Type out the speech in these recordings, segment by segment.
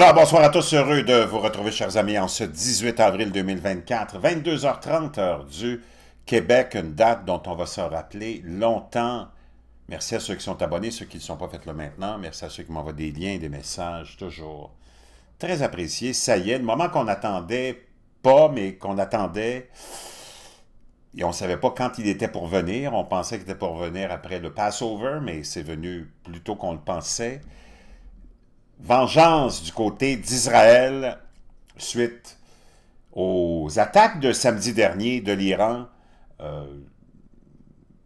Alors, bonsoir à tous, heureux de vous retrouver, chers amis, en ce 18 avril 2024, 22h30, heure du Québec, une date dont on va se rappeler longtemps. Merci à ceux qui sont abonnés, ceux qui ne sont pas faits le maintenant. Merci à ceux qui m'envoient des liens, des messages, toujours. Très apprécié. Ça y est, le moment qu'on attendait pas, mais qu'on attendait et on ne savait pas quand il était pour venir. On pensait qu'il était pour venir après le Passover, mais c'est venu plus tôt qu'on le pensait vengeance du côté d'Israël suite aux attaques de samedi dernier de l'Iran euh,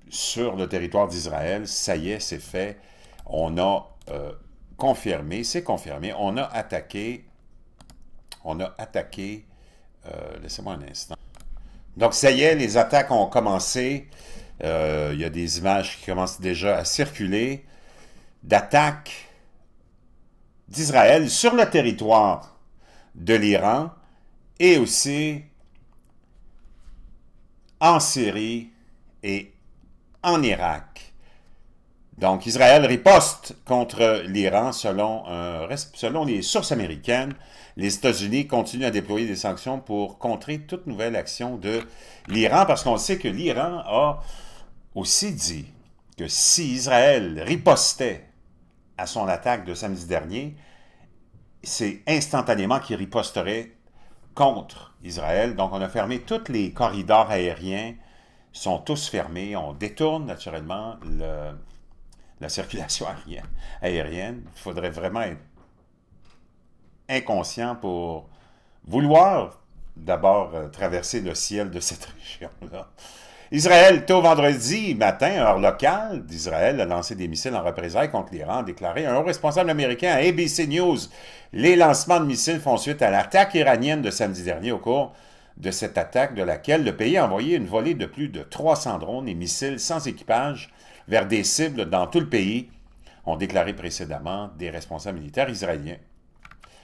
sur le territoire d'Israël. Ça y est, c'est fait. On a euh, confirmé, c'est confirmé, on a attaqué, on a attaqué, euh, laissez-moi un instant. Donc ça y est, les attaques ont commencé. Il y a des images qui commencent déjà à circuler d'attaques d'Israël sur le territoire de l'Iran et aussi en Syrie et en Irak. Donc Israël riposte contre l'Iran selon, euh, selon les sources américaines. Les États-Unis continuent à déployer des sanctions pour contrer toute nouvelle action de l'Iran parce qu'on sait que l'Iran a aussi dit que si Israël ripostait à son attaque de samedi dernier, c'est instantanément qu'il riposterait contre Israël. Donc, on a fermé tous les corridors aériens, sont tous fermés. On détourne naturellement la circulation aérienne. Il faudrait vraiment être inconscient pour vouloir d'abord euh, traverser le ciel de cette région-là. Israël, tôt vendredi matin, heure locale d'Israël, a lancé des missiles en représailles contre l'Iran, a déclaré un haut responsable américain à ABC News. Les lancements de missiles font suite à l'attaque iranienne de samedi dernier au cours de cette attaque de laquelle le pays a envoyé une volée de plus de 300 drones et missiles sans équipage vers des cibles dans tout le pays, ont déclaré précédemment des responsables militaires israéliens.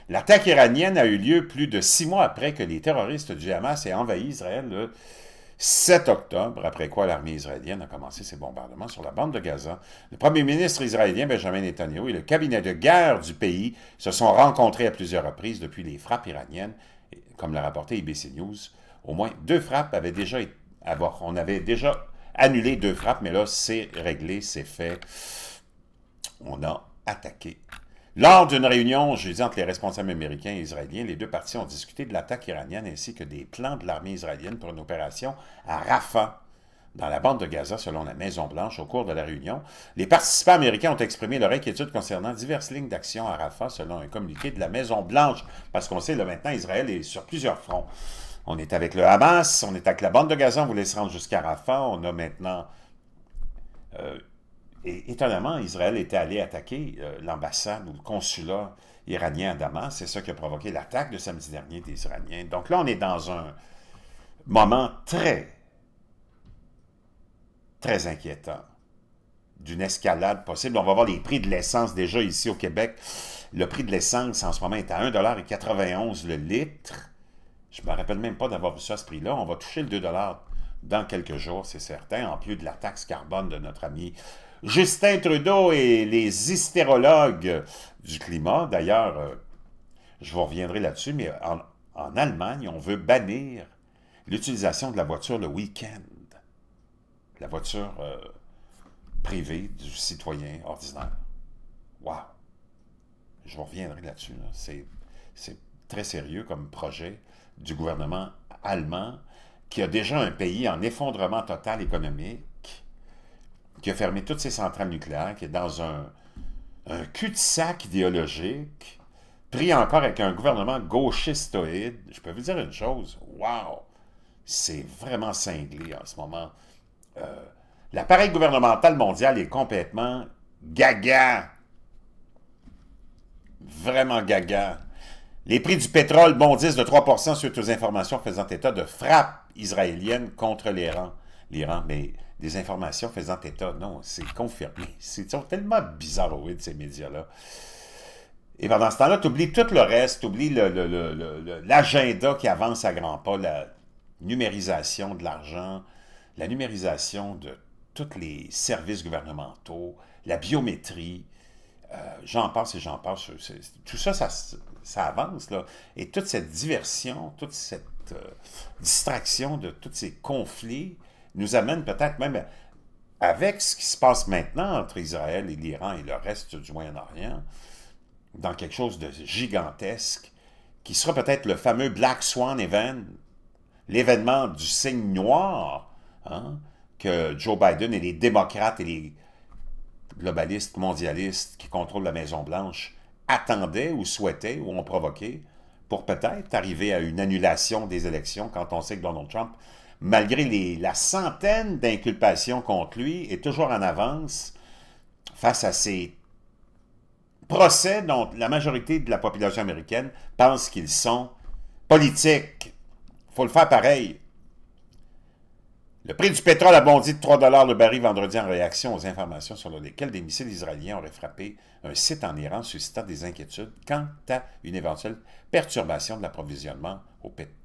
L'attaque iranienne a eu lieu plus de six mois après que les terroristes du Hamas aient envahi Israël euh, 7 octobre, après quoi l'armée israélienne a commencé ses bombardements sur la bande de Gaza. Le premier ministre israélien Benjamin Netanyahu et le cabinet de guerre du pays se sont rencontrés à plusieurs reprises depuis les frappes iraniennes. comme l'a rapporté ABC News, au moins deux frappes avaient déjà été... On avait déjà annulé deux frappes, mais là, c'est réglé, c'est fait. On a attaqué lors d'une réunion jeudi entre les responsables américains et israéliens, les deux parties ont discuté de l'attaque iranienne ainsi que des plans de l'armée israélienne pour une opération à Rafah, dans la bande de Gaza, selon la Maison-Blanche, au cours de la réunion. Les participants américains ont exprimé leur inquiétude concernant diverses lignes d'action à Rafah, selon un communiqué de la Maison-Blanche, parce qu'on sait, que maintenant, Israël est sur plusieurs fronts. On est avec le Hamas, on est avec la bande de Gaza, on voulait se rendre jusqu'à Rafah, on a maintenant... Euh, et étonnamment, Israël était allé attaquer euh, l'ambassade ou le consulat iranien à Damas. C'est ça qui a provoqué l'attaque de samedi dernier des Iraniens. Donc là, on est dans un moment très, très inquiétant d'une escalade possible. On va voir les prix de l'essence déjà ici au Québec. Le prix de l'essence en ce moment est à 1,91 le litre. Je ne me rappelle même pas d'avoir vu ça ce prix-là. On va toucher le 2 dans quelques jours, c'est certain, en plus de la taxe carbone de notre ami Justin Trudeau et les hystérologues du climat, d'ailleurs, euh, je vous reviendrai là-dessus, mais en, Allemagne, on veut bannir l'utilisation de la voiture le week-end. La voiture euh, privée du citoyen ordinaire. Wow! Je vous reviendrai là-dessus. C'est très sérieux comme projet du gouvernement allemand qui a déjà un pays en effondrement total économique qui a fermé toutes ses centrales nucléaires, qui est dans un, cul-de-sac idéologique, pris encore avec un gouvernement gauchistoïde. Je peux vous dire une chose, wow, c'est vraiment cinglé en ce moment. Euh, l'appareil gouvernemental mondial est complètement gaga. Vraiment gaga. Les prix du pétrole bondissent de 3 sur toutes informations faisant état de frappe israélienne contre l'Iran. L'Iran, mais des informations faisant état. Non, c'est confirmé. C'est tellement bizarre de ces médias-là. Et pendant ce temps-là, tu oublies tout le reste, tu oublies l'agenda qui avance à grands pas, la numérisation de l'argent, la numérisation de tous les services gouvernementaux, la biométrie, euh, j'en passe et j'en passe. Tout ça, ça, ça, avance. Là. Et toute cette diversion, toute cette euh, distraction de tous ces conflits, nous amène peut-être même, avec ce qui se passe maintenant entre Israël et l'Iran et le reste du Moyen-Orient, dans quelque chose de gigantesque, qui sera peut-être le fameux Black Swan Event, l'événement du signe noir hein, que Joe Biden et les démocrates et les globalistes, mondialistes qui contrôlent la Maison-Blanche attendaient ou souhaitaient ou ont provoqué pour peut-être arriver à une annulation des élections quand on sait que Donald Trump malgré la centaine d'inculpations contre lui, est toujours en avance face à ces procès dont la majorité de la population américaine pense qu'ils sont politiques. Il faut le faire pareil. Le prix du pétrole a bondi de 3 le baril vendredi en réaction aux informations selon lesquelles des missiles israéliens auraient frappé un site en Iran, suscitant des inquiétudes quant à une éventuelle perturbation de l'approvisionnement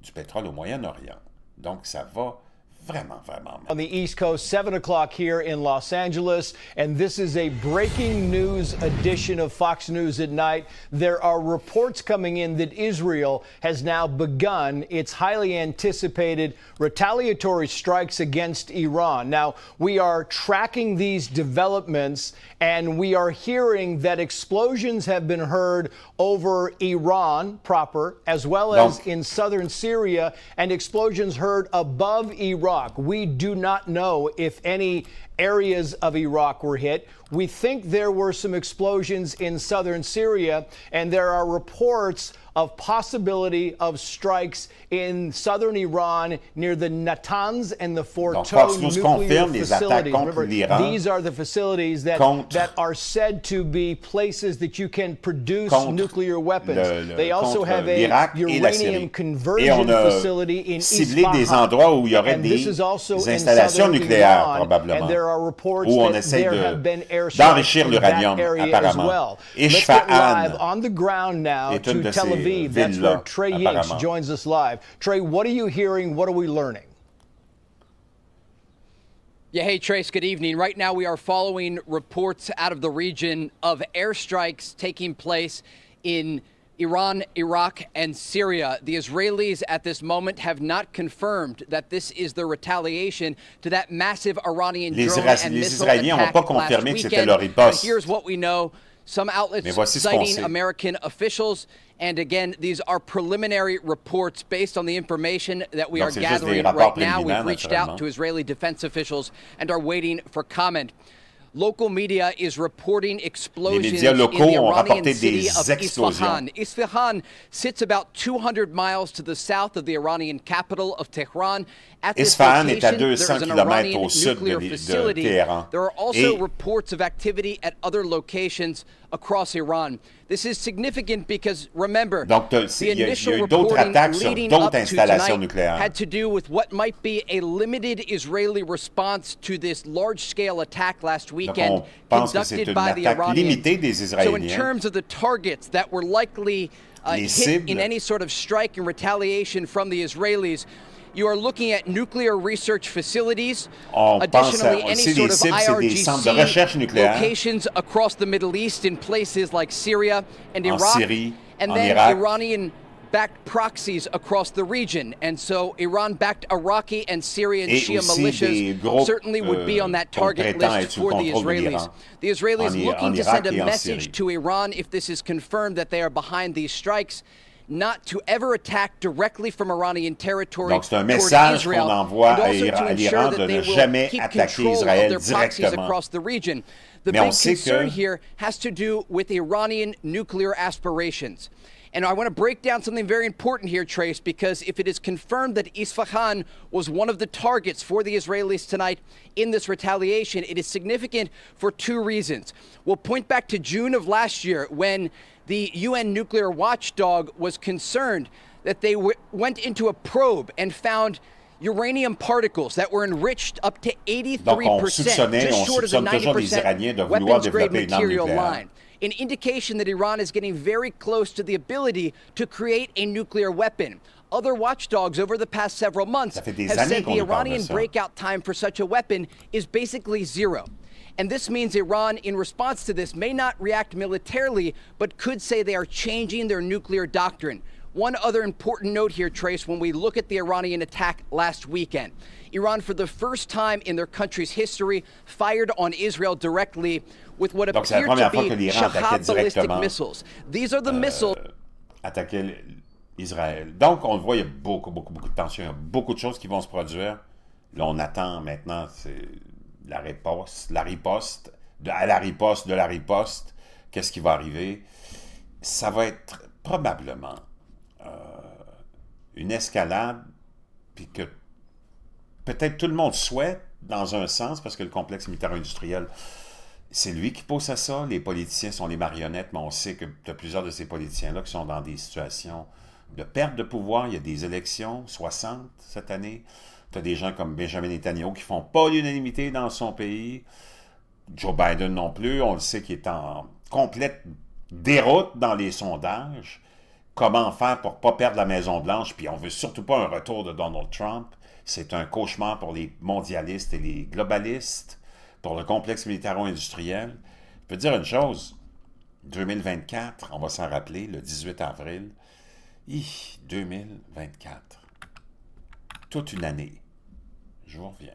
du pétrole au Moyen-Orient. Donc, ça va Vraiment, vraiment. On the East Coast, 7 o'clock here in Los Angeles, and this is a breaking news edition of Fox News at Night. There are reports coming in that Israel has now begun its highly anticipated retaliatory strikes against Iran. Now, we are tracking these developments, and we are hearing that explosions have been heard over Iran proper, as well as no. in southern Syria, and explosions heard above Iran we do not know if any areas of Iraq were hit. We think there were some explosions in southern Syria, and there are reports of possibility of strikes in southern Iran near the Natanz and the Forto nuclear facilities. Remember, these are the facilities that, that are said to be places that you can produce nuclear weapons. Le, le, they also have a uranium conversion facility in Isfahan. des endroits où il y aurait des Iran, there are reports où on that essaie in de, l'uranium, apparemment. Well. Ishfahan on the ground now to Tel Aviv. That's where Trey Yates joins us live. Trey, what are you hearing? What are we learning? Yeah, hey, Trace, good evening. Right now, we are following reports out of the region of airstrikes taking place in Iran, Iraq, and Syria. The Israelis at this moment have not confirmed that this is their retaliation to that massive Iranian les drone and les attack n'ont pas leur Here's what we know. Some outlets citing American officials. And again, these are preliminary reports based on the information that we Donc are gathering right now. We've reached out to Israeli defense officials and are waiting for comment. Local media is reporting explosions in médias locaux ont rapporté des explosions. Isfahan sits about 200 miles to the south of the Iranian capital of Tehran. est à 200 km There are also reports of activity at other locations across Iran. This is significant because remember, the initial reporting leading up to tonight had to do with what might be a limited Israeli response to this large-scale attack last weekend conducted by the Iranians. So in terms of the targets that were likely uh, hit in any sort of strike and retaliation from the Israelis, you are looking at nuclear research facilities. On Additionally, any sort of IRGC locations across the Middle East in places like Syria and Iraq. Syrie, and then Iraq. Iranian backed proxies across the region. And so Iran backed Iraqi and Syrian Et Shia militias certainly would be on euh, that target list for the Israelis. The Israelis en, looking en to send a message to Iran if this is confirmed that they are behind these strikes not to ever attack directly from Iranian territory Donc c'est un message qu'on envoie à, à l'Iran de ne jamais attaquer Israël directement. The Mais big on sait concern que... here has to do with Iranian nuclear aspirations. And I want to break down something very important here, Trace, because if it is confirmed that Isfahan was one of the targets for the Israelis tonight in this retaliation, it is significant for two reasons. We'll point back to June of last year when the UN nuclear watchdog was concerned that they went into a probe and found uranium particles that were enriched up to 83%, Donc on just short on of the 90% Line an indication that Iran is getting very close to the ability to create a nuclear weapon. Other watchdogs over the past several months have said the Iranian breakout time for such a weapon is basically zero. And this means Iran, in response to this, may not react militarily, but could say they are changing their nuclear doctrine. One other important note here, Trace, when we look at the Iranian attack last weekend, Iran, for the first time in their country's history, fired on Israel directly with what Donc, appeared to be Shahab ballistic missiles. These are the euh, missiles. Attaquer Israël. Donc, on le voit, il y a beaucoup, beaucoup, beaucoup de tensions. Il y a beaucoup de choses qui vont se produire. Là, on attend maintenant la riposte, la riposte, de, à la riposte, de la riposte. Qu'est-ce qui va arriver? Ça va être probablement une escalade, puis que peut-être tout le monde souhaite dans un sens, parce que le complexe militaire industriel c'est lui qui pousse à ça. Les politiciens sont les marionnettes, mais on sait que tu as plusieurs de ces politiciens-là qui sont dans des situations de perte de pouvoir. Il y a des élections, 60 cette année. Tu as des gens comme Benjamin Netanyahu qui font pas l'unanimité dans son pays. Joe Biden non plus, on le sait qu'il est en complète déroute dans les sondages comment faire pour pas perdre la Maison-Blanche, puis on veut surtout pas un retour de Donald Trump. C'est un cauchemar pour les mondialistes et les globalistes, pour le complexe militaro-industriel. Je peux dire une chose, 2024, on va s'en rappeler, le 18 avril, 2024, toute une année. Je vous reviens.